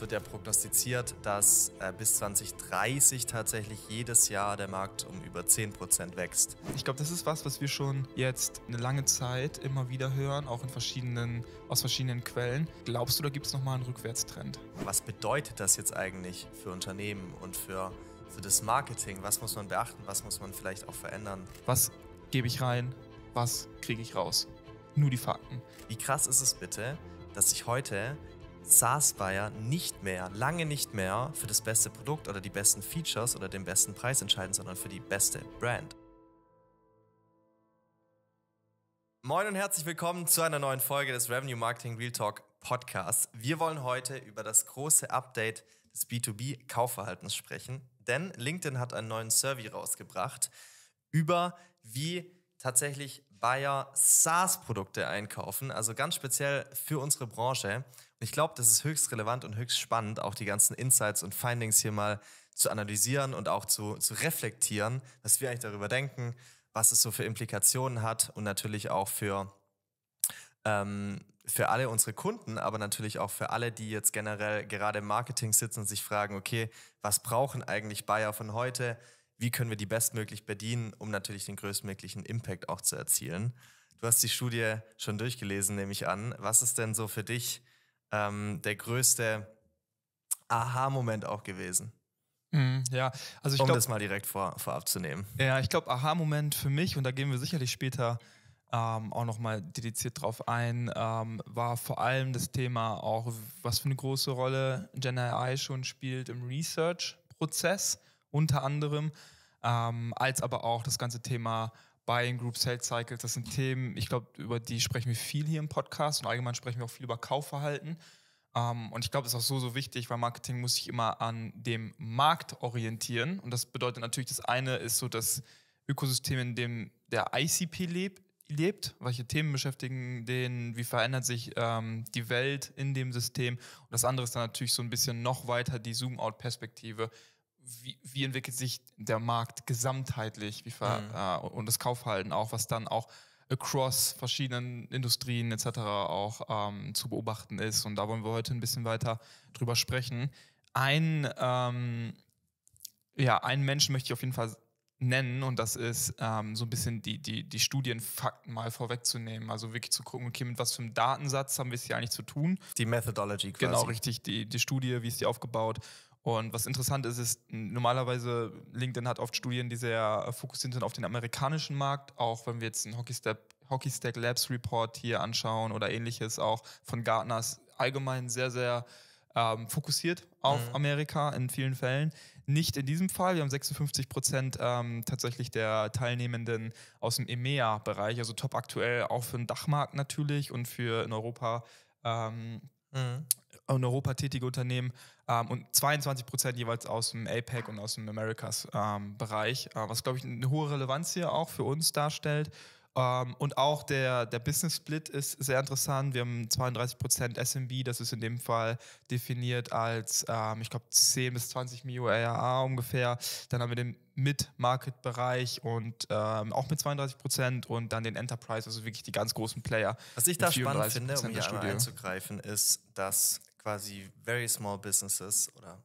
Jetzt wird ja prognostiziert, dass äh, bis 2030 tatsächlich jedes Jahr der Markt um über 10% wächst. Ich glaube, das ist was, was wir schon jetzt eine lange Zeit immer wieder hören, auch in verschiedenen, aus verschiedenen Quellen. Glaubst du, da gibt es nochmal einen Rückwärtstrend? Was bedeutet das jetzt eigentlich für Unternehmen und für, für das Marketing? Was muss man beachten? Was muss man vielleicht auch verändern? Was gebe ich rein? Was kriege ich raus? Nur die Fakten. Wie krass ist es bitte, dass ich heute SaaS-Buyer nicht mehr, lange nicht mehr für das beste Produkt oder die besten Features oder den besten Preis entscheiden, sondern für die beste Brand. Moin und herzlich willkommen zu einer neuen Folge des Revenue Marketing Real Talk Podcasts. Wir wollen heute über das große Update des B2B-Kaufverhaltens sprechen, denn LinkedIn hat einen neuen Survey rausgebracht über wie tatsächlich Buyer SaaS-Produkte einkaufen, also ganz speziell für unsere Branche ich glaube, das ist höchst relevant und höchst spannend, auch die ganzen Insights und Findings hier mal zu analysieren und auch zu, zu reflektieren, was wir eigentlich darüber denken, was es so für Implikationen hat und natürlich auch für, ähm, für alle unsere Kunden, aber natürlich auch für alle, die jetzt generell gerade im Marketing sitzen und sich fragen, okay, was brauchen eigentlich Bayer von heute? Wie können wir die bestmöglich bedienen, um natürlich den größtmöglichen Impact auch zu erzielen? Du hast die Studie schon durchgelesen, nehme ich an. Was ist denn so für dich ähm, der größte Aha-Moment auch gewesen? Mm, ja, also ich um glaub, das mal direkt vor, vorab zu nehmen. Ja, ich glaube, Aha-Moment für mich, und da gehen wir sicherlich später ähm, auch nochmal dediziert drauf ein, ähm, war vor allem das Thema auch, was für eine große Rolle Gen AI schon spielt im Research-Prozess, unter anderem, ähm, als aber auch das ganze Thema Buying Group, Sales Cycles, das sind Themen, ich glaube, über die sprechen wir viel hier im Podcast und allgemein sprechen wir auch viel über Kaufverhalten. Um, ähm, und ich glaube, das ist auch so, so wichtig, weil Marketing muss sich immer an dem Markt orientieren. Und das bedeutet natürlich, das eine ist so das Ökosystem, in dem der ICP lebt, lebt welche Themen beschäftigen den, wie verändert sich ähm, die Welt in dem System. Und das andere ist dann natürlich so ein bisschen noch weiter die Zoom-out-Perspektive wie, wie entwickelt sich der Markt gesamtheitlich wie ver, mhm. äh, und das Kaufhalten auch, was dann auch across verschiedenen Industrien etc. auch ähm, zu beobachten ist. Und da wollen wir heute ein bisschen weiter drüber sprechen. Ein, ähm, ja, einen Menschen möchte ich auf jeden Fall nennen und das ist ähm, so ein bisschen die, die, die Studienfakten mal vorwegzunehmen. Also wirklich zu gucken, okay, mit was für einem Datensatz haben wir es hier eigentlich zu tun. Die Methodology genau, quasi. Genau, richtig, die, die Studie, wie ist die aufgebaut und was interessant ist, ist normalerweise LinkedIn hat oft Studien, die sehr äh, fokussiert sind auf den amerikanischen Markt, auch wenn wir jetzt einen Hockey, Hockey Stack Labs Report hier anschauen oder ähnliches, auch von Gartners allgemein sehr, sehr ähm, fokussiert auf mhm. Amerika in vielen Fällen. Nicht in diesem Fall. Wir haben 56 Prozent ähm, tatsächlich der Teilnehmenden aus dem EMEA-Bereich, also top aktuell auch für den Dachmarkt natürlich und für in Europa. Ähm, mhm in Europa tätige Unternehmen ähm, und 22 Prozent jeweils aus dem APEC und aus dem Americas-Bereich, ähm, äh, was, glaube ich, eine hohe Relevanz hier auch für uns darstellt. Ähm, und auch der, der Business Split ist sehr interessant. Wir haben 32 Prozent SMB, das ist in dem Fall definiert als, ähm, ich glaube, 10 bis 20 Mio ARA ungefähr. Dann haben wir den Mid-Market-Bereich und ähm, auch mit 32 Prozent und dann den Enterprise, also wirklich die ganz großen Player. Was ich da spannend finde, um hier einmal einzugreifen, ist, dass quasi very small businesses oder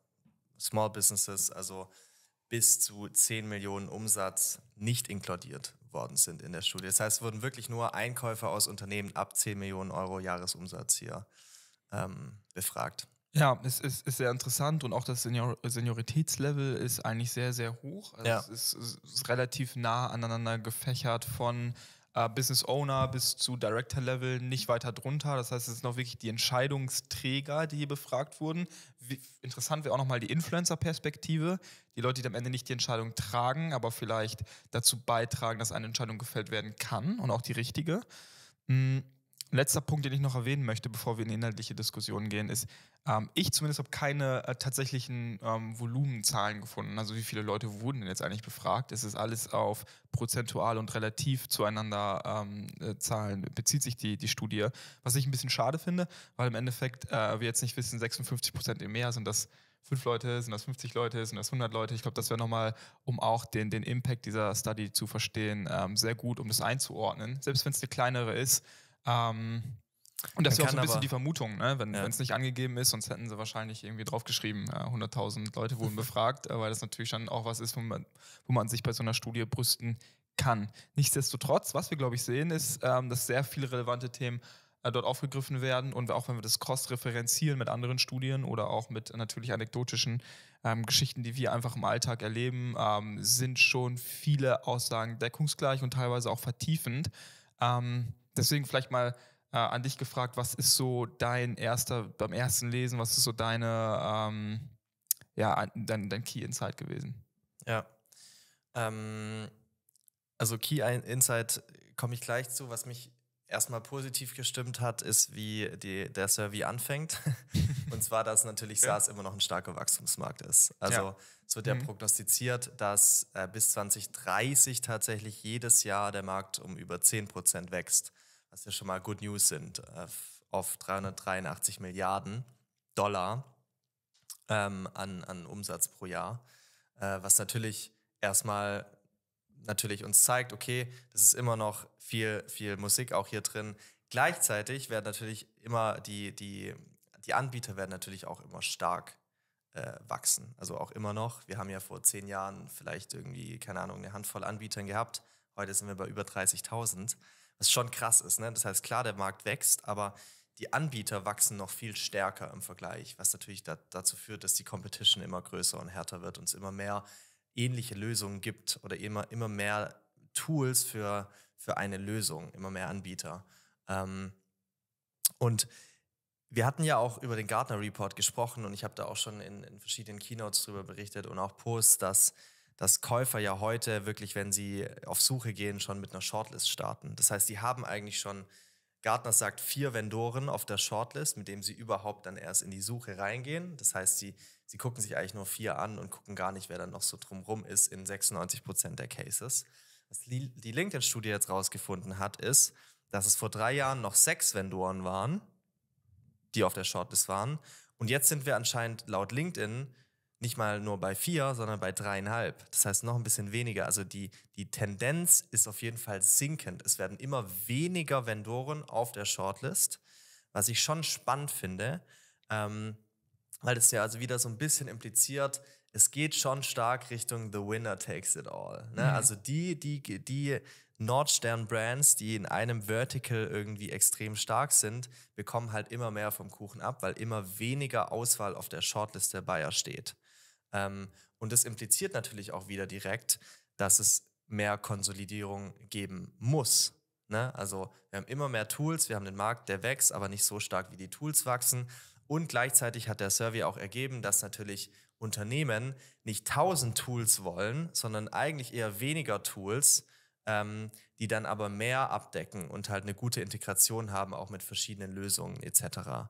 small businesses, also bis zu 10 Millionen Umsatz nicht inkludiert worden sind in der Studie. Das heißt, es wurden wirklich nur Einkäufer aus Unternehmen ab 10 Millionen Euro Jahresumsatz hier ähm, befragt. Ja, es ist, ist, sehr interessant und auch das Senior Senioritätslevel ist eigentlich sehr, sehr hoch. Also ja. Es ist, ist, relativ nah aneinander gefächert von äh, Business Owner bis zu Director Level nicht weiter drunter. Das heißt, es sind noch wirklich die Entscheidungsträger, die hier befragt wurden. Wie, interessant wäre auch nochmal die Influencer-Perspektive. Die Leute, die am Ende nicht die Entscheidung tragen, aber vielleicht dazu beitragen, dass eine Entscheidung gefällt werden kann und auch die richtige. Hm letzter Punkt, den ich noch erwähnen möchte, bevor wir in inhaltliche Diskussionen gehen, ist, ähm, ich zumindest habe keine äh, tatsächlichen ähm, Volumenzahlen gefunden. Also wie viele Leute wurden denn jetzt eigentlich befragt? Es ist alles auf prozentual und relativ zueinander ähm, äh, Zahlen, bezieht sich die, die Studie. Was ich ein bisschen schade finde, weil im Endeffekt äh, wir jetzt nicht wissen, 56 Prozent im Meer sind das fünf Leute, sind das 50 Leute, sind das 100 Leute. Ich glaube, das wäre nochmal, um auch den, den Impact dieser Study zu verstehen, ähm, sehr gut, um das einzuordnen. Selbst wenn es eine kleinere ist, ähm, und das ist ja auch so ein bisschen aber, die Vermutung, ne? wenn ja. es nicht angegeben ist, sonst hätten sie wahrscheinlich irgendwie draufgeschrieben, ja, 100.000 Leute wurden befragt, äh, weil das natürlich schon auch was ist, wo man, wo man sich bei so einer Studie brüsten kann. Nichtsdestotrotz, was wir, glaube ich, sehen, ist, ähm, dass sehr viele relevante Themen äh, dort aufgegriffen werden und auch wenn wir das cross-referenzieren mit anderen Studien oder auch mit natürlich anekdotischen ähm, Geschichten, die wir einfach im Alltag erleben, ähm, sind schon viele Aussagen deckungsgleich und teilweise auch vertiefend. Ähm, deswegen vielleicht mal äh, an dich gefragt, was ist so dein erster, beim ersten Lesen, was ist so deine, ähm, ja, dein, dein Key Insight gewesen? Ja. Ähm, also Key Insight komme ich gleich zu, was mich erstmal positiv gestimmt hat, ist, wie die, der Survey anfängt. Und zwar, dass natürlich ja. SaaS immer noch ein starker Wachstumsmarkt ist. Also ja. es wird ja mhm. prognostiziert, dass äh, bis 2030 tatsächlich jedes Jahr der Markt um über 10 wächst was ja schon mal Good News sind, äh, auf 383 Milliarden Dollar ähm, an, an Umsatz pro Jahr, äh, was natürlich erstmal natürlich uns zeigt, okay, das ist immer noch viel, viel Musik auch hier drin. Gleichzeitig werden natürlich immer die, die, die Anbieter werden natürlich auch immer stark äh, wachsen. Also auch immer noch. Wir haben ja vor zehn Jahren vielleicht irgendwie, keine Ahnung, eine Handvoll Anbietern gehabt. Heute sind wir bei über 30.000 was schon krass ist. Ne? Das heißt, klar, der Markt wächst, aber die Anbieter wachsen noch viel stärker im Vergleich, was natürlich da, dazu führt, dass die Competition immer größer und härter wird und es immer mehr ähnliche Lösungen gibt oder immer, immer mehr Tools für, für eine Lösung, immer mehr Anbieter. Ähm, und wir hatten ja auch über den Gartner Report gesprochen und ich habe da auch schon in, in verschiedenen Keynotes darüber berichtet und auch Posts, dass dass Käufer ja heute wirklich, wenn sie auf Suche gehen, schon mit einer Shortlist starten. Das heißt, sie haben eigentlich schon, Gartner sagt, vier Vendoren auf der Shortlist, mit dem sie überhaupt dann erst in die Suche reingehen. Das heißt, sie, sie gucken sich eigentlich nur vier an und gucken gar nicht, wer dann noch so drumrum ist in 96 Prozent der Cases. Was die LinkedIn-Studie jetzt rausgefunden hat, ist, dass es vor drei Jahren noch sechs Vendoren waren, die auf der Shortlist waren. Und jetzt sind wir anscheinend laut LinkedIn nicht mal nur bei vier, sondern bei dreieinhalb. Das heißt noch ein bisschen weniger. Also die, die Tendenz ist auf jeden Fall sinkend. Es werden immer weniger Vendoren auf der Shortlist, was ich schon spannend finde, ähm, weil das ja also wieder so ein bisschen impliziert, es geht schon stark Richtung The Winner Takes It All. Ne? Mhm. Also die, die, die Nordstern-Brands, die in einem Vertical irgendwie extrem stark sind, bekommen halt immer mehr vom Kuchen ab, weil immer weniger Auswahl auf der Shortlist der Bayer steht. Ähm, und das impliziert natürlich auch wieder direkt, dass es mehr Konsolidierung geben muss. Ne? Also wir haben immer mehr Tools, wir haben den Markt, der wächst, aber nicht so stark, wie die Tools wachsen. Und gleichzeitig hat der Survey auch ergeben, dass natürlich Unternehmen nicht 1000 Tools wollen, sondern eigentlich eher weniger Tools, ähm, die dann aber mehr abdecken und halt eine gute Integration haben, auch mit verschiedenen Lösungen etc.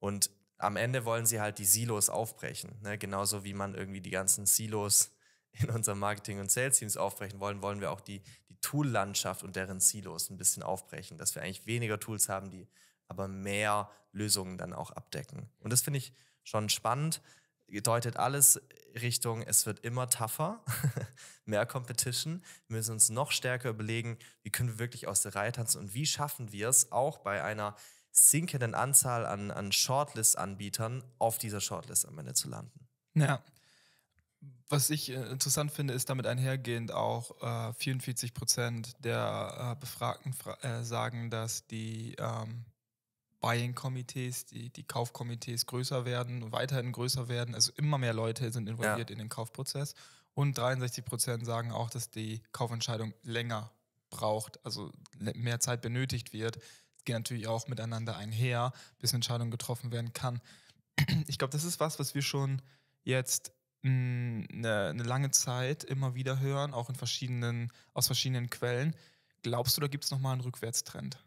Und am Ende wollen sie halt die Silos aufbrechen. Ne? Genauso wie man irgendwie die ganzen Silos in unserem Marketing- und Sales-Teams aufbrechen wollen, wollen wir auch die, die Tool-Landschaft und deren Silos ein bisschen aufbrechen, dass wir eigentlich weniger Tools haben, die aber mehr Lösungen dann auch abdecken. Und das finde ich schon spannend. Deutet alles Richtung, es wird immer tougher, mehr Competition. Wir müssen uns noch stärker überlegen, wie können wir wirklich aus der Reihe tanzen und wie schaffen wir es auch bei einer sinkenden Anzahl an, an Shortlist-Anbietern auf dieser Shortlist am Ende zu landen. Ja. Was ich äh, interessant finde, ist damit einhergehend auch äh, 44 Prozent der äh, Befragten äh, sagen, dass die ähm, Buying-Komitees, die, die Kaufkomitees größer werden, weiterhin größer werden. Also immer mehr Leute sind involviert ja. in den Kaufprozess. Und 63 Prozent sagen auch, dass die Kaufentscheidung länger braucht, also mehr Zeit benötigt wird, gehen natürlich auch miteinander einher, bis eine Entscheidung getroffen werden kann. Ich glaube, das ist was, was wir schon jetzt eine, mm, eine lange Zeit immer wieder hören, auch in verschiedenen, aus verschiedenen Quellen. Glaubst du, da gibt es nochmal einen Rückwärtstrend?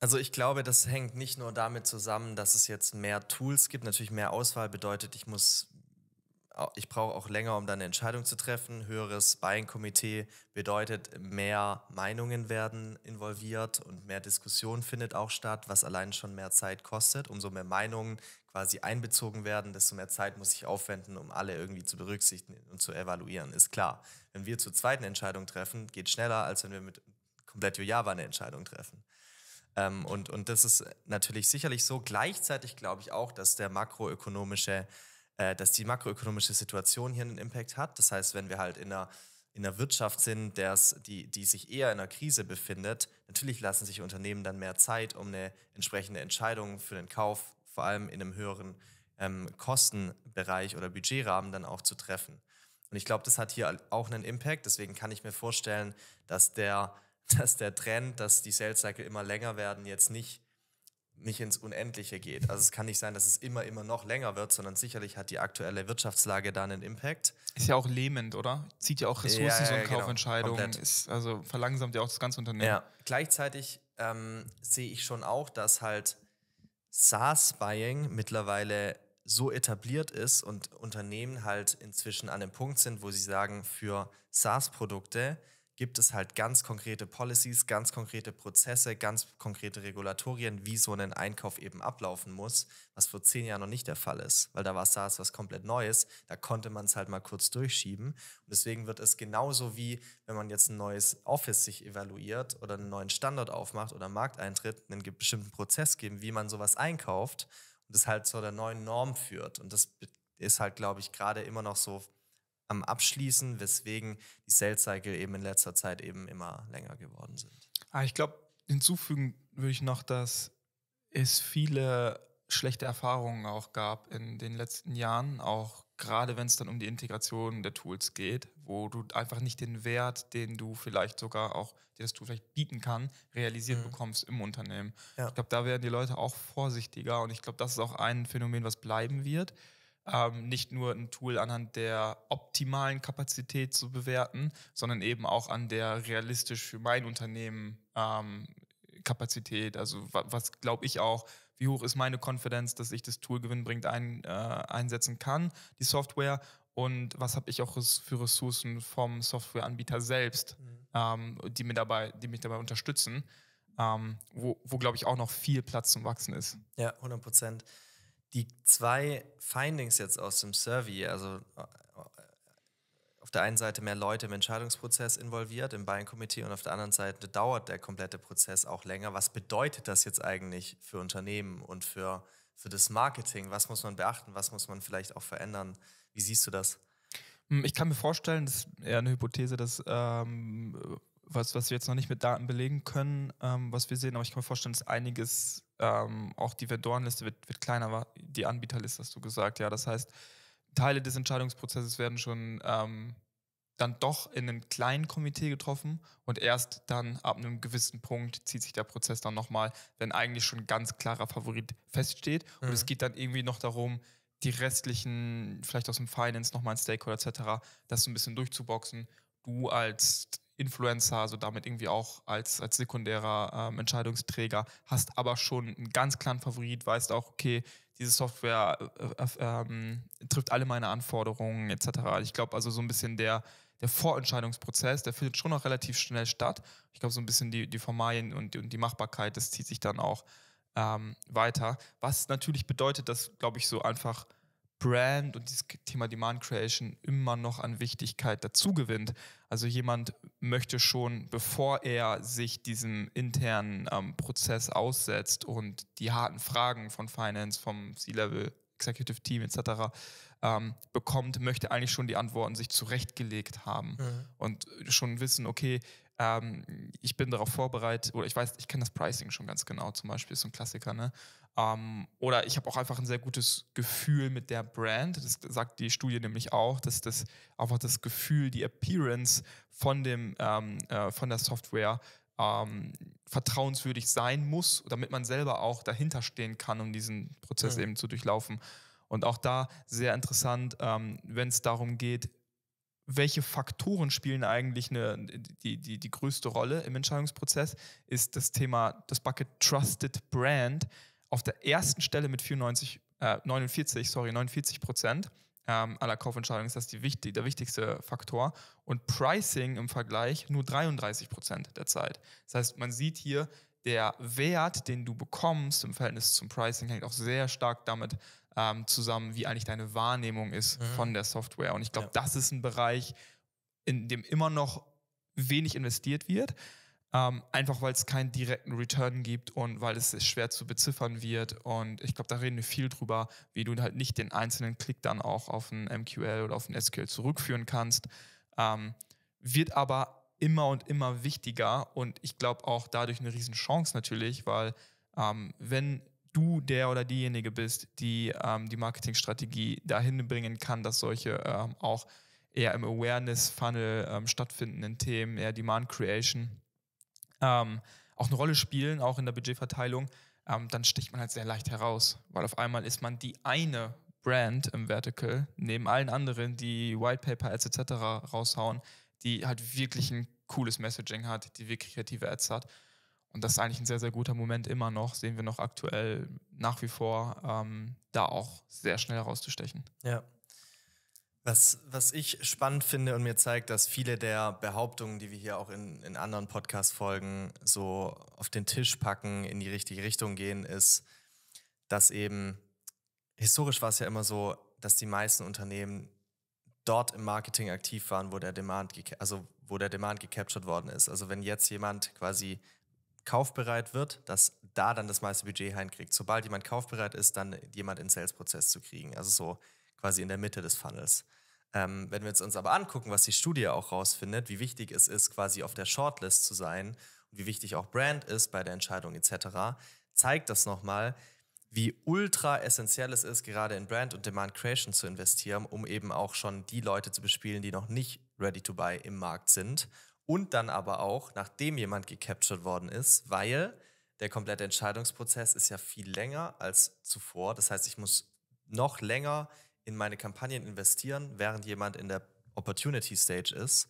Also ich glaube, das hängt nicht nur damit zusammen, dass es jetzt mehr Tools gibt. Natürlich mehr Auswahl bedeutet, ich muss ich brauche auch länger, um dann eine Entscheidung zu treffen. Höheres Buying-Komitee bedeutet, mehr Meinungen werden involviert und mehr Diskussion findet auch statt, was allein schon mehr Zeit kostet. Umso mehr Meinungen quasi einbezogen werden, desto mehr Zeit muss ich aufwenden, um alle irgendwie zu berücksichtigen und zu evaluieren. Ist klar. Wenn wir zur zweiten Entscheidung treffen, geht schneller, als wenn wir mit komplett Java eine Entscheidung treffen. Ähm, und, und das ist natürlich sicherlich so. Gleichzeitig glaube ich auch, dass der makroökonomische äh, dass die makroökonomische Situation hier einen Impact hat. Das heißt, wenn wir halt in einer in einer Wirtschaft sind, der's, die, die sich eher in einer Krise befindet, natürlich lassen sich Unternehmen dann mehr Zeit, um eine entsprechende Entscheidung für den Kauf, vor allem in einem höheren ähm, Kostenbereich oder Budgetrahmen dann auch zu treffen. Und ich glaube, das hat hier auch einen Impact. Deswegen kann ich mir vorstellen, dass der, dass der Trend, dass die Sales Cycle immer länger werden, jetzt nicht nicht ins Unendliche geht. Also es kann nicht sein, dass es immer, immer noch länger wird, sondern sicherlich hat die aktuelle Wirtschaftslage da einen Impact. Ist ja auch lähmend, oder? Zieht ja auch Ressourcen, ja, ja, so eine genau. Ist, also verlangsamt ja auch das ganze Unternehmen. Ja. Gleichzeitig ähm, sehe ich schon auch, dass halt SaaS-Buying mittlerweile so etabliert ist und Unternehmen halt inzwischen an einem Punkt sind, wo sie sagen, für SaaS-Produkte gibt es halt ganz konkrete Policies, ganz konkrete Prozesse, ganz konkrete Regulatorien, wie so ein Einkauf eben ablaufen muss, was vor zehn Jahren noch nicht der Fall ist, weil da war SaaS was komplett Neues, da konnte man es halt mal kurz durchschieben. Und deswegen wird es genauso wie, wenn man jetzt ein neues Office sich evaluiert oder einen neuen Standort aufmacht oder einen Markteintritt, einen bestimmten Prozess geben, wie man sowas einkauft und das halt zu der neuen Norm führt. Und das ist halt, glaube ich, gerade immer noch so am Abschließen, weswegen die Sales Cycle eben in letzter Zeit eben immer länger geworden sind. Ah, ich glaube, hinzufügen würde ich noch, dass es viele schlechte Erfahrungen auch gab in den letzten Jahren, auch gerade wenn es dann um die Integration der Tools geht, wo du einfach nicht den Wert, den du vielleicht sogar auch, dir das Tool vielleicht bieten kann, realisiert mhm. bekommst im Unternehmen. Ja. Ich glaube, da werden die Leute auch vorsichtiger und ich glaube, das ist auch ein Phänomen, was bleiben wird ähm, nicht nur ein Tool anhand der optimalen Kapazität zu bewerten, sondern eben auch an der realistisch für mein Unternehmen ähm, Kapazität. Also was, was glaube ich auch, wie hoch ist meine Konfidenz, dass ich das Tool gewinnbringend ein, äh, einsetzen kann, die Software. Und was habe ich auch für Ressourcen vom Softwareanbieter selbst, mhm. ähm, die, mir dabei, die mich dabei unterstützen, ähm, wo, wo glaube ich, auch noch viel Platz zum Wachsen ist. Ja, 100 Prozent die zwei Findings jetzt aus dem Survey, also äh, auf der einen Seite mehr Leute im Entscheidungsprozess involviert, im Bayern-Komitee und auf der anderen Seite dauert der komplette Prozess auch länger. Was bedeutet das jetzt eigentlich für Unternehmen und für, für das Marketing? Was muss man beachten? Was muss man vielleicht auch verändern? Wie siehst du das? Hm, ich kann mir vorstellen, das ist eher eine Hypothese, dass ähm, was, was wir jetzt noch nicht mit Daten belegen können, ähm, was wir sehen, aber ich kann mir vorstellen, dass einiges ähm, auch die Vendorenliste wird, wird kleiner, war die Anbieterliste hast du gesagt, ja. Das heißt, Teile des Entscheidungsprozesses werden schon ähm, dann doch in einem kleinen Komitee getroffen und erst dann ab einem gewissen Punkt zieht sich der Prozess dann nochmal, wenn eigentlich schon ein ganz klarer Favorit feststeht. Und es mhm. geht dann irgendwie noch darum, die restlichen, vielleicht aus dem Finance nochmal ein Stakeholder etc., das so ein bisschen durchzuboxen. Du als Influencer, also damit irgendwie auch als, als sekundärer ähm, Entscheidungsträger, hast aber schon einen ganz klaren Favorit, weißt auch, okay, diese Software äh, äh, ähm, trifft alle meine Anforderungen etc. Ich glaube also so ein bisschen der, der Vorentscheidungsprozess, der findet schon noch relativ schnell statt. Ich glaube so ein bisschen die, die Formalien und, und die Machbarkeit, das zieht sich dann auch ähm, weiter. Was natürlich bedeutet, dass, glaube ich, so einfach Brand und dieses Thema Demand Creation immer noch an Wichtigkeit dazu gewinnt. Also jemand möchte schon, bevor er sich diesem internen ähm, Prozess aussetzt und die harten Fragen von Finance, vom C-Level, Executive Team etc. Ähm, bekommt, möchte eigentlich schon die Antworten sich zurechtgelegt haben mhm. und schon wissen, okay, ähm, ich bin darauf vorbereitet, oder ich weiß, ich kenne das Pricing schon ganz genau, zum Beispiel ist so ein Klassiker, ne? Ähm, oder ich habe auch einfach ein sehr gutes Gefühl mit der Brand. Das sagt die Studie nämlich auch, dass das einfach das Gefühl, die Appearance von dem ähm, äh, von der Software ähm, vertrauenswürdig sein muss, damit man selber auch dahinter stehen kann, um diesen Prozess ja. eben zu durchlaufen. Und auch da sehr interessant, ähm, wenn es darum geht, welche Faktoren spielen eigentlich eine, die, die, die größte Rolle im Entscheidungsprozess, ist das Thema, das Bucket Trusted Brand auf der ersten Stelle mit 94, äh, 49, sorry, 49 Prozent ähm, aller Kaufentscheidungen ist das die wichtig, der wichtigste Faktor. Und Pricing im Vergleich nur 33 Prozent der Zeit. Das heißt, man sieht hier, der Wert, den du bekommst im Verhältnis zum Pricing, hängt auch sehr stark damit ähm, zusammen, wie eigentlich deine Wahrnehmung ist mhm. von der Software. Und ich glaube, ja. das ist ein Bereich, in dem immer noch wenig investiert wird. Ähm, einfach weil es keinen direkten Return gibt und weil es schwer zu beziffern wird. Und ich glaube, da reden wir viel drüber, wie du halt nicht den einzelnen Klick dann auch auf ein MQL oder auf ein SQL zurückführen kannst. Ähm, wird aber immer und immer wichtiger und ich glaube auch dadurch eine Riesenchance natürlich, weil ähm, wenn du der oder diejenige bist, die ähm, die Marketingstrategie dahin bringen kann, dass solche ähm, auch eher im Awareness-Funnel ähm, stattfindenden Themen, eher Demand Creation, ähm, auch eine Rolle spielen, auch in der Budgetverteilung, ähm, dann sticht man halt sehr leicht heraus, weil auf einmal ist man die eine Brand im Vertical, neben allen anderen, die White Paper Ads etc. raushauen, die halt wirklich ein cooles Messaging hat, die wirklich kreative Ads hat und das ist eigentlich ein sehr, sehr guter Moment immer noch, sehen wir noch aktuell nach wie vor, ähm, da auch sehr schnell rauszustechen. Ja. Was, was ich spannend finde und mir zeigt, dass viele der Behauptungen, die wir hier auch in, in anderen Podcast-Folgen so auf den Tisch packen, in die richtige Richtung gehen, ist, dass eben historisch war es ja immer so, dass die meisten Unternehmen dort im Marketing aktiv waren, wo der Demand, also wo der Demand gecaptured worden ist. Also wenn jetzt jemand quasi kaufbereit wird, dass da dann das meiste Budget hinkriegt. Sobald jemand kaufbereit ist, dann jemand in den Sales-Prozess zu kriegen. Also so quasi in der Mitte des Funnels. Ähm, wenn wir jetzt uns aber angucken, was die Studie auch rausfindet, wie wichtig es ist, quasi auf der Shortlist zu sein und wie wichtig auch Brand ist bei der Entscheidung etc., zeigt das nochmal, wie ultra essentiell es ist, gerade in Brand und Demand Creation zu investieren, um eben auch schon die Leute zu bespielen, die noch nicht ready to buy im Markt sind und dann aber auch, nachdem jemand gecaptured worden ist, weil der komplette Entscheidungsprozess ist ja viel länger als zuvor. Das heißt, ich muss noch länger in meine Kampagnen investieren, während jemand in der Opportunity Stage ist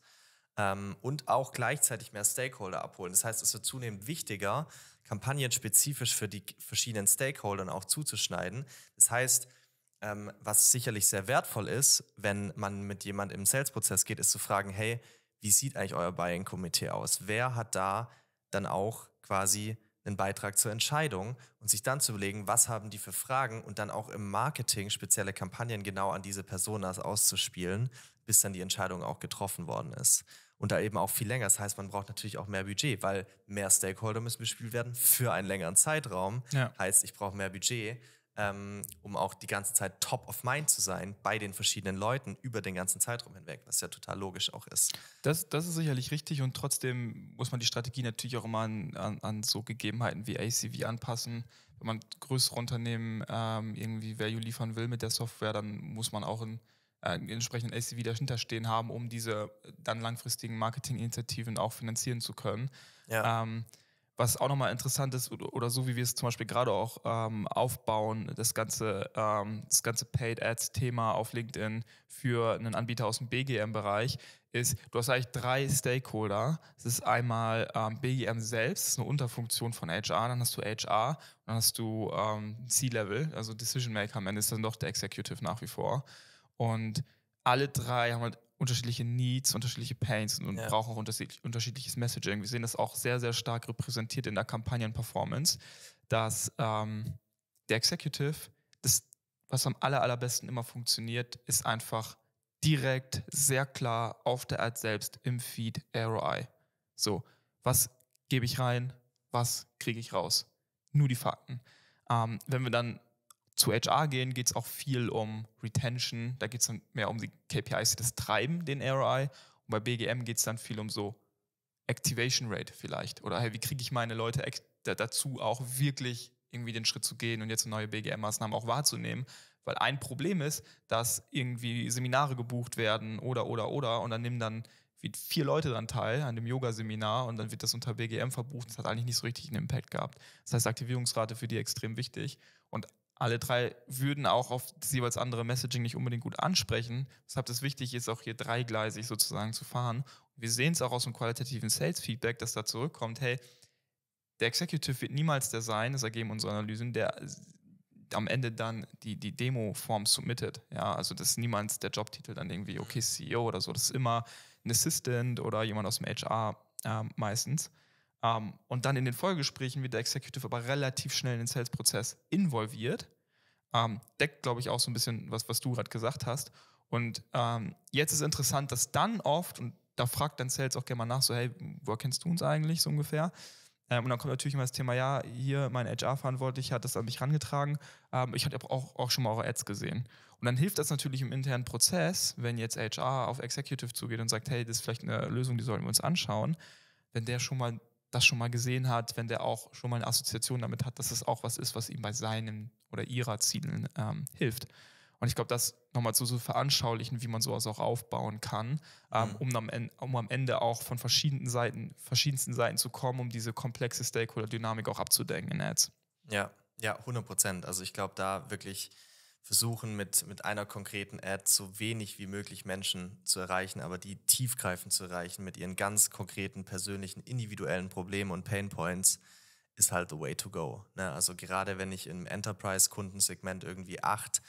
ähm, und auch gleichzeitig mehr Stakeholder abholen. Das heißt, es wird zunehmend wichtiger, Kampagnen spezifisch für die verschiedenen Stakeholdern auch zuzuschneiden. Das heißt, ähm, was sicherlich sehr wertvoll ist, wenn man mit jemandem im Sales-Prozess geht, ist zu fragen, hey, wie sieht eigentlich euer Buying-Komitee aus? Wer hat da dann auch quasi einen Beitrag zur Entscheidung und sich dann zu überlegen, was haben die für Fragen und dann auch im Marketing spezielle Kampagnen genau an diese Personas auszuspielen, bis dann die Entscheidung auch getroffen worden ist. Und da eben auch viel länger. Das heißt, man braucht natürlich auch mehr Budget, weil mehr Stakeholder müssen bespielt werden für einen längeren Zeitraum. Ja. Heißt, ich brauche mehr Budget ähm, um auch die ganze Zeit top of mind zu sein bei den verschiedenen Leuten über den ganzen Zeitraum hinweg, was ja total logisch auch ist. Das, das ist sicherlich richtig und trotzdem muss man die Strategie natürlich auch immer an, an, an so Gegebenheiten wie ACV anpassen. Wenn man größere Unternehmen ähm, irgendwie Value liefern will mit der Software, dann muss man auch äh, einen, äh, entsprechenden ACV dahinter stehen haben, um diese dann langfristigen Marketinginitiativen auch finanzieren zu können. Ja. Ähm, was auch nochmal interessant ist, oder, oder so wie wir es zum Beispiel gerade auch ähm, aufbauen, das ganze, ähm, das ganze Paid Ads-Thema auf LinkedIn für einen Anbieter aus dem BGM-Bereich, ist, du hast eigentlich drei Stakeholder. Es ist einmal ähm, BGM selbst, das ist eine Unterfunktion von HR, dann hast du HR, dann hast du ähm, C-Level, also Decision Maker, am Ende ist dann doch der Executive nach wie vor. Und alle drei haben halt unterschiedliche Needs, unterschiedliche Pains und ja. brauchen auch unterschiedliches Messaging. Wir sehen das auch sehr, sehr stark repräsentiert in der Kampagnen-Performance, dass ähm, der Executive, das, was am aller, allerbesten immer funktioniert, ist einfach direkt, sehr klar auf der Ad selbst im Feed ROI. So, was gebe ich rein, was kriege ich raus? Nur die Fakten. Ähm, wenn wir dann zu HR gehen, geht es auch viel um Retention. Da geht es dann mehr um die KPIs, die das treiben, den ROI. Und bei BGM geht es dann viel um so Activation Rate vielleicht. Oder hey, wie kriege ich meine Leute dazu, auch wirklich irgendwie den Schritt zu gehen und jetzt neue BGM-Maßnahmen auch wahrzunehmen. Weil ein Problem ist, dass irgendwie Seminare gebucht werden oder, oder, oder. Und dann nehmen dann vier Leute dann teil an dem Yoga-Seminar und dann wird das unter BGM verbucht. Das hat eigentlich nicht so richtig einen Impact gehabt. Das heißt, Aktivierungsrate für die extrem wichtig. Und alle drei würden auch auf das jeweils andere Messaging nicht unbedingt gut ansprechen, weshalb es wichtig ist, auch hier dreigleisig sozusagen zu fahren. wir sehen es auch aus dem qualitativen Sales-Feedback, dass da zurückkommt, hey, der Executive wird niemals der sein, das ergeben unsere Analysen, der am Ende dann die, die Demo-Form submittet. Ja, also das ist niemals der Jobtitel dann irgendwie, okay, CEO oder so. Das ist immer ein Assistant oder jemand aus dem HR äh, meistens. Um, ähm, und dann in den Folgegesprächen wird der Executive aber relativ schnell in den Sales-Prozess involviert. Um, ähm, deckt, glaube ich, auch so ein bisschen was, was du gerade gesagt hast. Und um, ähm, jetzt ist interessant, dass dann oft, und da fragt dann Sales auch gerne mal nach, so, hey, woher kennst du uns eigentlich so ungefähr? und dann kommt natürlich immer das Thema, ja, hier mein HR-Verantwortlicher hat das an mich rangetragen. ich hatte auch, auch schon mal eure Ads gesehen. Und dann hilft das natürlich im internen Prozess, wenn jetzt HR auf Executive zugeht und sagt, hey, das ist vielleicht eine Lösung, die sollten wir uns anschauen, wenn der schon mal das schon mal gesehen hat, wenn der auch schon mal eine Assoziation damit hat, dass es auch was ist, was ihm bei seinen oder ihrer Zielen ähm, hilft. Und ich glaube, das nochmal zu so veranschaulichen, wie man sowas auch aufbauen kann, ähm, mhm. um, am Ende, um am Ende auch von verschiedenen Seiten, verschiedensten Seiten zu kommen, um diese komplexe Stakeholder-Dynamik auch abzudenken in ne, Ads. Ja, ja, 100 Prozent. Also ich glaube, da wirklich versuchen, mit, mit einer konkreten Ad so wenig wie möglich Menschen zu erreichen, aber die tiefgreifend zu erreichen mit ihren ganz konkreten, persönlichen, individuellen Problemen und Pain Points, ist halt the way to go. Ne? Also gerade wenn ich im Enterprise-Kundensegment irgendwie acht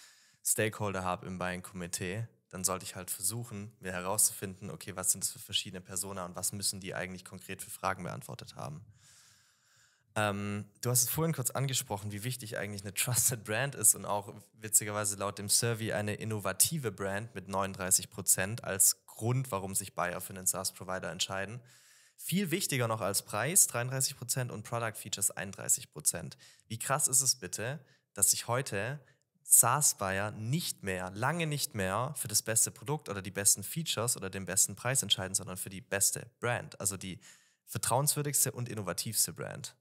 Stakeholder habe im Buying-Komitee, dann sollte ich halt versuchen, mir herauszufinden, okay, was sind das für verschiedene Persona und was müssen die eigentlich konkret für Fragen beantwortet haben. Ähm, du hast es vorhin kurz angesprochen, wie wichtig eigentlich eine Trusted Brand ist und auch witzigerweise laut dem Survey eine innovative Brand mit 39 Prozent als Grund, warum sich Buyer für einen SaaS-Provider entscheiden. Viel wichtiger noch als Preis 33 Prozent und Product Features 31 Prozent. Wie krass ist es bitte, dass sich heute SaaS-Buyer nicht mehr, lange nicht mehr für das beste Produkt oder die besten Features oder den besten Preis entscheiden, sondern für die beste Brand, also die vertrauenswürdigste und innovativste Brand.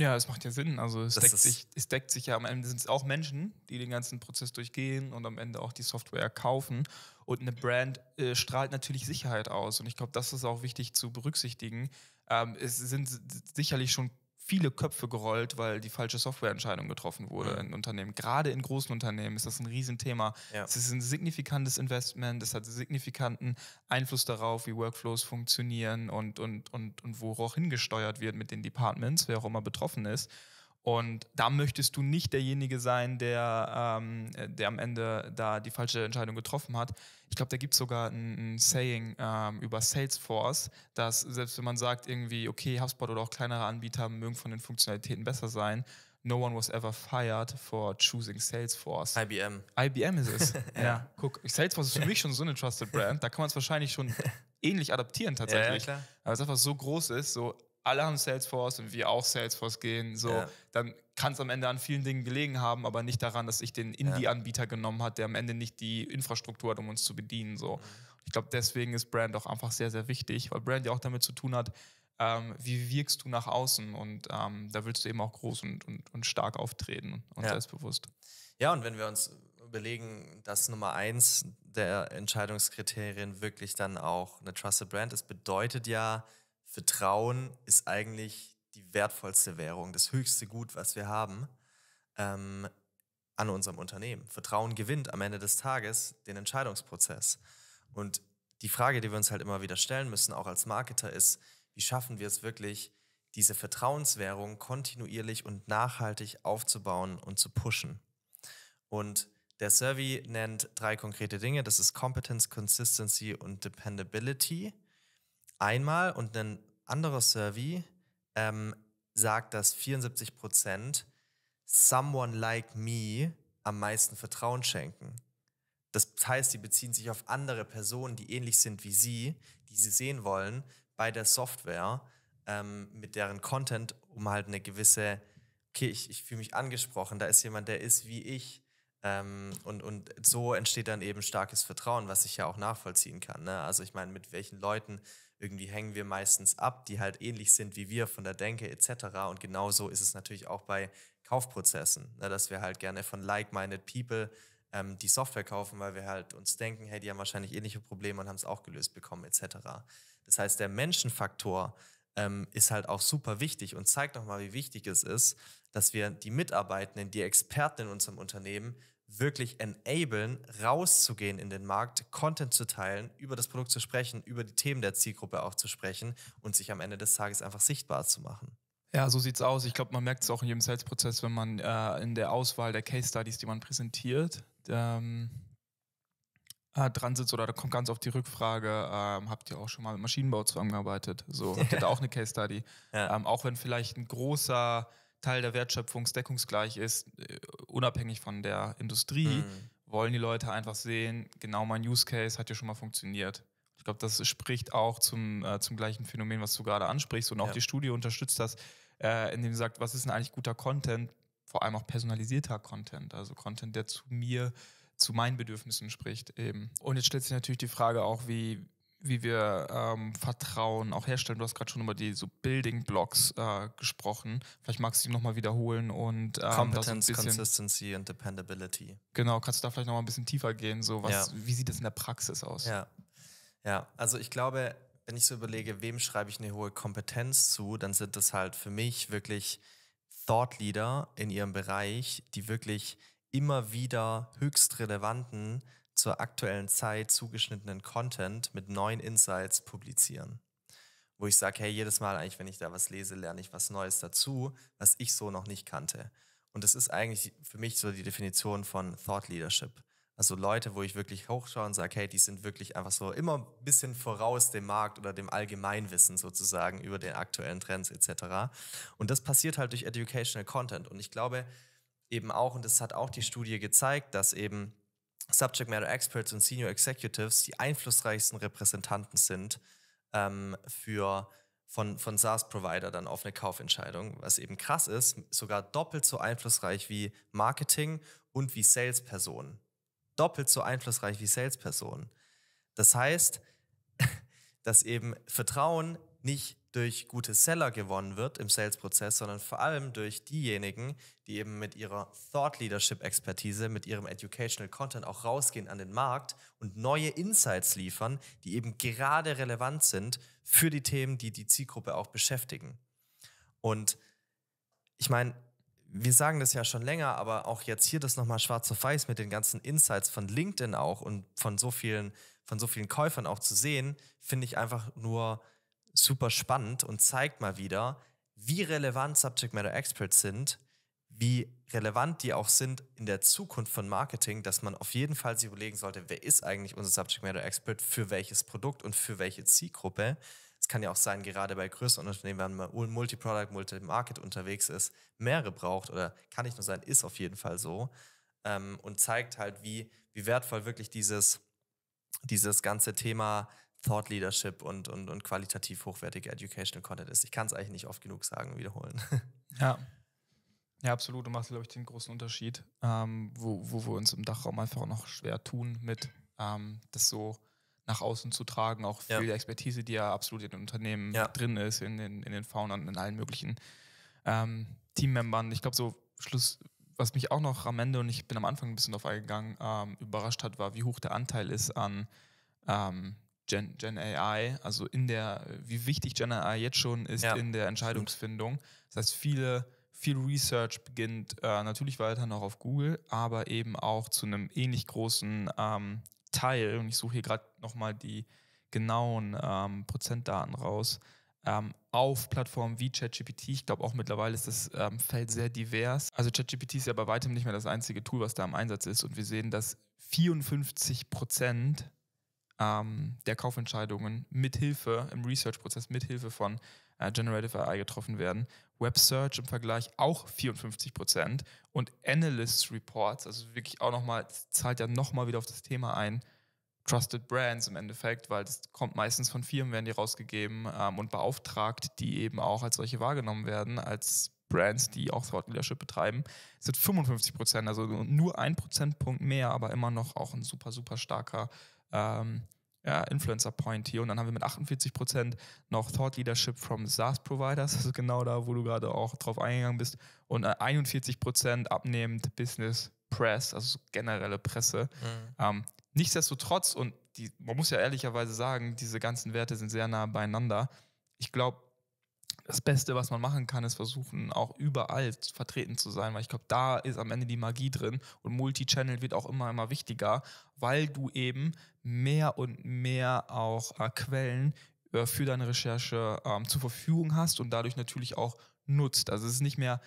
Ja, es macht ja Sinn. Also es deckt, sich, es deckt sich ja am Ende sind es auch Menschen, die den ganzen Prozess durchgehen und am Ende auch die Software kaufen. Und eine Brand äh, strahlt natürlich Sicherheit aus. Und ich glaube, das ist auch wichtig zu berücksichtigen. Ähm, es sind sicherlich schon viele Köpfe gerollt, weil die falsche Softwareentscheidung getroffen wurde mhm. in Unternehmen. Gerade in großen Unternehmen ist das ein Riesenthema. Ja. Es ist ein signifikantes Investment, es hat signifikanten Einfluss darauf, wie Workflows funktionieren und, und, und, und worauf hingesteuert wird mit den Departments, wer auch immer betroffen ist. Und da möchtest du nicht derjenige sein, der, ähm, der am Ende da die falsche Entscheidung getroffen hat. Ich glaube, da gibt es sogar ein, ein Saying ähm, über Salesforce, dass selbst wenn man sagt, irgendwie, okay, HubSpot oder auch kleinere Anbieter mögen von den Funktionalitäten besser sein, no one was ever fired for choosing Salesforce. IBM. IBM ist es. ja. ja. guck, Salesforce ist für mich schon so eine Trusted Brand, da kann man es wahrscheinlich schon ähnlich adaptieren tatsächlich. Ja, ja, klar. Weil es einfach so groß ist, so alle haben Salesforce und wir auch Salesforce gehen, so, ja. dann kann es am Ende an vielen Dingen gelegen haben, aber nicht daran, dass ich den Indie-Anbieter genommen hat, der am Ende nicht die Infrastruktur hat, um uns zu bedienen. So. Mhm. Ich glaube, deswegen ist Brand auch einfach sehr, sehr wichtig, weil Brand ja auch damit zu tun hat, ähm, wie wirkst du nach außen und ähm, da willst du eben auch groß und, und, und stark auftreten und ja. selbstbewusst. Ja, und wenn wir uns überlegen, dass Nummer eins der Entscheidungskriterien wirklich dann auch eine Trusted Brand ist, bedeutet ja, Vertrauen ist eigentlich die wertvollste Währung, das höchste Gut, was wir haben ähm, an unserem Unternehmen. Vertrauen gewinnt am Ende des Tages den Entscheidungsprozess. Und die Frage, die wir uns halt immer wieder stellen müssen, auch als Marketer, ist, wie schaffen wir es wirklich, diese Vertrauenswährung kontinuierlich und nachhaltig aufzubauen und zu pushen. Und der Survey nennt drei konkrete Dinge. Das ist Competence, Consistency und Dependability einmal und ein anderer Survey ähm, sagt, dass 74 Prozent Someone Like Me am meisten Vertrauen schenken. Das heißt, sie beziehen sich auf andere Personen, die ähnlich sind wie sie, die sie sehen wollen, bei der Software, ähm, mit deren Content, um halt eine gewisse, okay, ich, ich fühle mich angesprochen, da ist jemand, der ist wie ich. Ähm, und, und so entsteht dann eben starkes Vertrauen, was ich ja auch nachvollziehen kann. Ne? Also ich meine, mit welchen Leuten irgendwie hängen wir meistens ab, die halt ähnlich sind wie wir von der Denke etc. Und genauso ist es natürlich auch bei Kaufprozessen, ne, dass wir halt gerne von like-minded People ähm, die Software kaufen, weil wir halt uns denken, hey, die haben wahrscheinlich ähnliche Probleme und haben es auch gelöst bekommen etc. Das heißt, der Menschenfaktor ähm, ist halt auch super wichtig und zeigt nochmal, wie wichtig es ist, dass wir die Mitarbeitenden, die Experten in unserem Unternehmen wirklich enablen, rauszugehen in den Markt, Content zu teilen, über das Produkt zu sprechen, über die Themen der Zielgruppe auch zu sprechen und sich am Ende des Tages einfach sichtbar zu machen. Ja, so sieht es aus. Ich glaube, man merkt es auch in jedem Sales-Prozess, wenn man äh, in der Auswahl der Case Studies, die man präsentiert, ähm, äh, dran sitzt oder da kommt ganz oft die Rückfrage, ähm, habt ihr auch schon mal mit Maschinenbau zusammengearbeitet? So, habt ihr da auch eine Case Study? Ja. Ähm, auch wenn vielleicht ein großer Teil der Wertschöpfungsdeckungsgleich ist, äh, unabhängig von der Industrie, mhm. wollen die Leute einfach sehen, genau mein Use Case hat ja schon mal funktioniert. Ich glaube, das spricht auch zum, äh, zum gleichen Phänomen, was du gerade ansprichst und auch ja. die Studie unterstützt das, äh, indem sie sagt, was ist denn eigentlich guter Content, vor allem auch personalisierter Content, also Content, der zu mir, zu meinen Bedürfnissen spricht eben. Und jetzt stellt sich natürlich die Frage auch, wie, wie wir ähm, Vertrauen auch herstellen. Du hast gerade schon über die so Building Blocks äh, gesprochen. Vielleicht magst du die nochmal wiederholen und ähm, Competence, bisschen, Consistency und Dependability. Genau, kannst du da vielleicht nochmal ein bisschen tiefer gehen? So was, ja. Wie sieht das in der Praxis aus? Ja. ja, also ich glaube, wenn ich so überlege, wem schreibe ich eine hohe Kompetenz zu, dann sind das halt für mich wirklich Thought Leader in ihrem Bereich, die wirklich immer wieder höchst relevanten zur aktuellen Zeit zugeschnittenen Content mit neuen Insights publizieren. Wo ich sage, hey, jedes Mal eigentlich, wenn ich da was lese, lerne ich was Neues dazu, was ich so noch nicht kannte. Und das ist eigentlich für mich so die Definition von Thought Leadership. Also Leute, wo ich wirklich hochschaue und sage, hey, die sind wirklich einfach so immer ein bisschen voraus dem Markt oder dem Allgemeinwissen sozusagen über den aktuellen Trends etc. Und das passiert halt durch Educational Content. Und ich glaube eben auch, und das hat auch die Studie gezeigt, dass eben Subject Matter Experts und Senior Executives die einflussreichsten Repräsentanten sind ähm, für von, von SaaS-Provider dann auf eine Kaufentscheidung, was eben krass ist, sogar doppelt so einflussreich wie Marketing und wie Salespersonen. Doppelt so einflussreich wie Salespersonen. Das heißt, dass eben Vertrauen nicht durch gute Seller gewonnen wird im Sales-Prozess, sondern vor allem durch diejenigen, die eben mit ihrer Thought-Leadership-Expertise, mit ihrem Educational Content auch rausgehen an den Markt und neue Insights liefern, die eben gerade relevant sind für die Themen, die die Zielgruppe auch beschäftigen. Und ich meine, wir sagen das ja schon länger, aber auch jetzt hier das nochmal schwarz auf weiß mit den ganzen Insights von LinkedIn auch und von so vielen, von so vielen Käufern auch zu sehen, finde ich einfach nur super spannend und zeigt mal wieder, wie relevant Subject Matter Experts sind, wie relevant die auch sind in der Zukunft von Marketing, dass man auf jeden Fall sich überlegen sollte, wer ist eigentlich unser Subject Matter Expert für welches Produkt und für welche Zielgruppe. Es kann ja auch sein, gerade bei größeren Unternehmen, wenn man Multi-Product, Multi-Market unterwegs ist, mehrere braucht oder kann nicht nur sein, ist auf jeden Fall so. Ähm, und zeigt halt, wie, wie wertvoll wirklich dieses, dieses ganze Thema Thought Leadership und, und, und qualitativ hochwertige Educational Content ist. Ich kann es eigentlich nicht oft genug sagen und wiederholen. Ja. Ja, absolut. Du machst, glaube ich, den großen Unterschied, ähm, wo, wo wir uns im Dachraum einfach noch schwer tun, mit ähm, das so nach außen zu tragen, auch für ja. die Expertise, die ja absolut in den Unternehmen ja. drin ist, in den, in den Faunern, in allen möglichen ähm, Teammembern. Ich glaube, so Schluss, was mich auch noch am Ende, und ich bin am Anfang ein bisschen darauf eingegangen, ähm, überrascht hat, war, wie hoch der Anteil ist an ähm, Gen, Gen AI, also in der, wie wichtig Gen AI jetzt schon ist ja. in der Entscheidungsfindung. Das heißt, viele, viel Research beginnt äh, natürlich weiter noch auf Google, aber eben auch zu einem ähnlich großen ähm, Teil, und ich suche hier gerade nochmal die genauen ähm, Prozentdaten raus, ähm, auf Plattformen wie ChatGPT. Ich glaube auch mittlerweile ist das ähm, Feld sehr divers. Also ChatGPT ist ja bei weitem nicht mehr das einzige Tool, was da im Einsatz ist. Und wir sehen, dass 54 Prozent ähm, der Kaufentscheidungen mithilfe im Research-Prozess, mithilfe von äh, Generative AI getroffen werden. Web Search im Vergleich auch 54 Prozent und Analyst Reports, also wirklich auch nochmal, zahlt ja nochmal wieder auf das Thema ein. Trusted Brands im Endeffekt, weil das kommt meistens von Firmen, werden die rausgegeben ähm, und beauftragt, die eben auch als solche wahrgenommen werden, als Brands, die auch Thought Leadership betreiben, sind 55 Prozent, also nur ein Prozentpunkt mehr, aber immer noch auch ein super, super starker ähm, ja, Influencer Point hier. Und dann haben wir mit 48 Prozent noch Thought Leadership from SaaS Providers, also genau da, wo du gerade auch drauf eingegangen bist. Und 41 äh, Prozent abnehmend Business Press, also generelle Presse. Mhm. Ähm, nichtsdestotrotz, und die, man muss ja ehrlicherweise sagen, diese ganzen Werte sind sehr nah beieinander. Ich glaube, das Beste, was man machen kann, ist versuchen, auch überall vertreten zu sein, weil ich glaube, da ist am Ende die Magie drin und Multichannel wird auch immer, immer wichtiger, weil du eben mehr und mehr auch äh, Quellen äh, für deine Recherche ähm, zur Verfügung hast und dadurch natürlich auch nutzt. Also es ist nicht mehr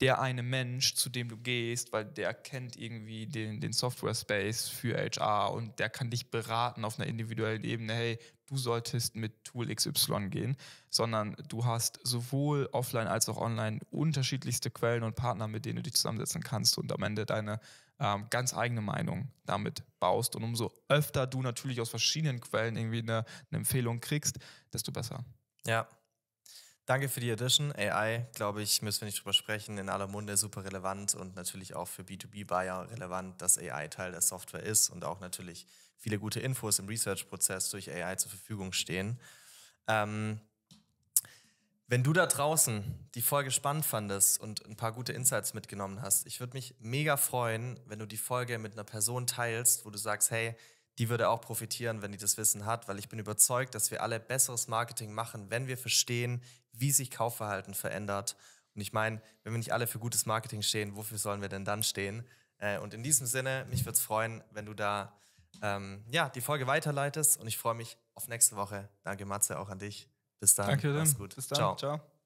der eine Mensch, zu dem du gehst, weil der kennt irgendwie den, den Software-Space für HR und der kann dich beraten auf einer individuellen Ebene, hey, du solltest mit Tool XY gehen, sondern du hast sowohl offline als auch online unterschiedlichste Quellen und Partner, mit denen du dich zusammensetzen kannst und am Ende deine ähm, ganz eigene Meinung damit baust. Und umso öfter du natürlich aus verschiedenen Quellen irgendwie eine, eine Empfehlung kriegst, desto besser. Ja, Danke für die Edition. AI, glaube ich, müssen wir nicht drüber sprechen. In aller Munde super relevant und natürlich auch für B2B-Buyer relevant, dass AI Teil der Software ist und auch natürlich viele gute Infos im Research-Prozess durch AI zur Verfügung stehen. Ähm, wenn du da draußen die Folge spannend fandest und ein paar gute Insights mitgenommen hast, ich würde mich mega freuen, wenn du die Folge mit einer Person teilst, wo du sagst, hey, die würde auch profitieren, wenn die das Wissen hat, weil ich bin überzeugt, dass wir alle besseres Marketing machen, wenn wir verstehen, wie sich Kaufverhalten verändert. Und ich meine, wenn wir nicht alle für gutes Marketing stehen, wofür sollen wir denn dann stehen? Äh, und in diesem Sinne, mich würde es freuen, wenn du da ähm, ja, die Folge weiterleitest und ich freue mich auf nächste Woche. Danke, Matze, auch an dich. Bis dann. Danke, Mach's gut. Bis dann. Ciao. Ciao.